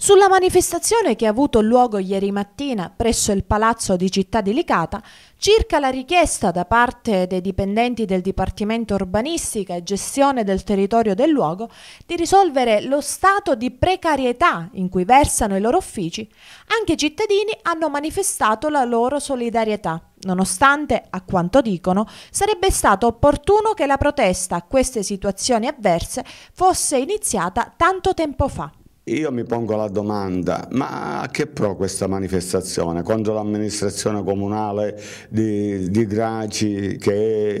Sulla manifestazione che ha avuto luogo ieri mattina presso il Palazzo di Città di Licata, circa la richiesta da parte dei dipendenti del Dipartimento Urbanistica e Gestione del Territorio del Luogo di risolvere lo stato di precarietà in cui versano i loro uffici, anche i cittadini hanno manifestato la loro solidarietà. Nonostante, a quanto dicono, sarebbe stato opportuno che la protesta a queste situazioni avverse fosse iniziata tanto tempo fa. Io mi pongo la domanda, ma a che pro questa manifestazione? Quando l'amministrazione comunale di, di, Graci che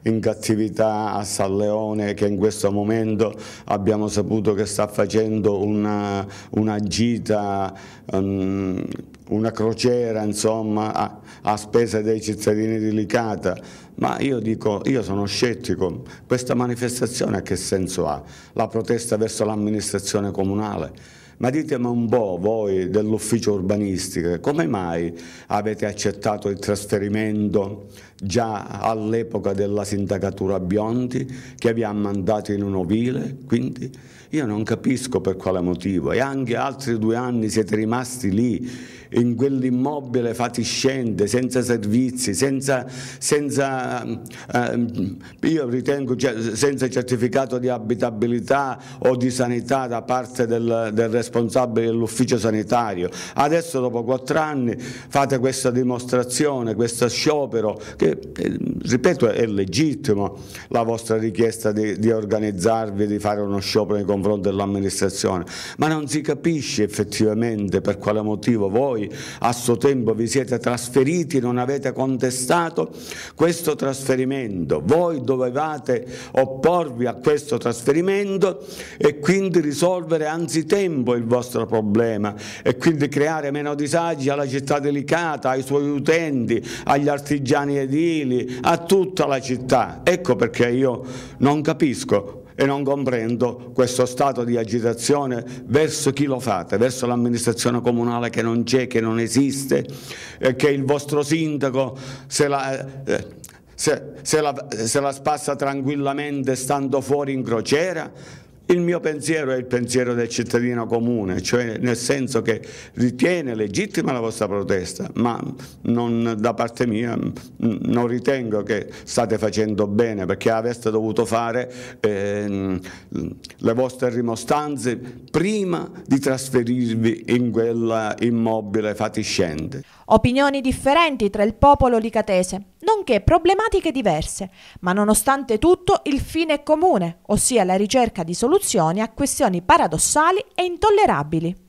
è in cattività a San Leone, che in questo momento abbiamo saputo che sta facendo una, una gita um, una crociera insomma, a, a spese dei cittadini di Licata, ma io dico, io sono scettico, questa manifestazione a che senso ha? La protesta verso l'amministrazione comunale? Ma ditemi un po' voi dell'ufficio urbanistico, come mai avete accettato il trasferimento già all'epoca della sindacatura Biondi che vi ha mandato in un ovile? Quindi io non capisco per quale motivo e anche altri due anni siete rimasti lì in quell'immobile fatiscente, senza servizi, senza, senza eh, io ritengo cioè, senza certificato di abitabilità o di sanità da parte del, del responsabile responsabile dell'ufficio sanitario, adesso dopo quattro anni fate questa dimostrazione, questo sciopero, che eh, ripeto è legittimo la vostra richiesta di, di organizzarvi, di fare uno sciopero nei confronti dell'amministrazione, ma non si capisce effettivamente per quale motivo voi a suo tempo vi siete trasferiti, non avete contestato questo trasferimento, voi dovevate opporvi a questo trasferimento e quindi risolvere anzitempo il vostro problema e quindi creare meno disagi alla città delicata, ai suoi utenti, agli artigiani edili, a tutta la città. Ecco perché io non capisco e non comprendo questo stato di agitazione verso chi lo fate, verso l'amministrazione comunale che non c'è, che non esiste, eh, che il vostro sindaco se la, eh, se, se la, se la spassa tranquillamente stando fuori in crociera, il mio pensiero è il pensiero del cittadino comune, cioè nel senso che ritiene legittima la vostra protesta, ma non, da parte mia mm, non ritengo che state facendo bene perché avreste dovuto fare eh, le vostre rimostanze prima di trasferirvi in quella immobile fatiscente. Opinioni differenti tra il popolo licatese nonché problematiche diverse, ma nonostante tutto il fine è comune, ossia la ricerca di soluzioni a questioni paradossali e intollerabili.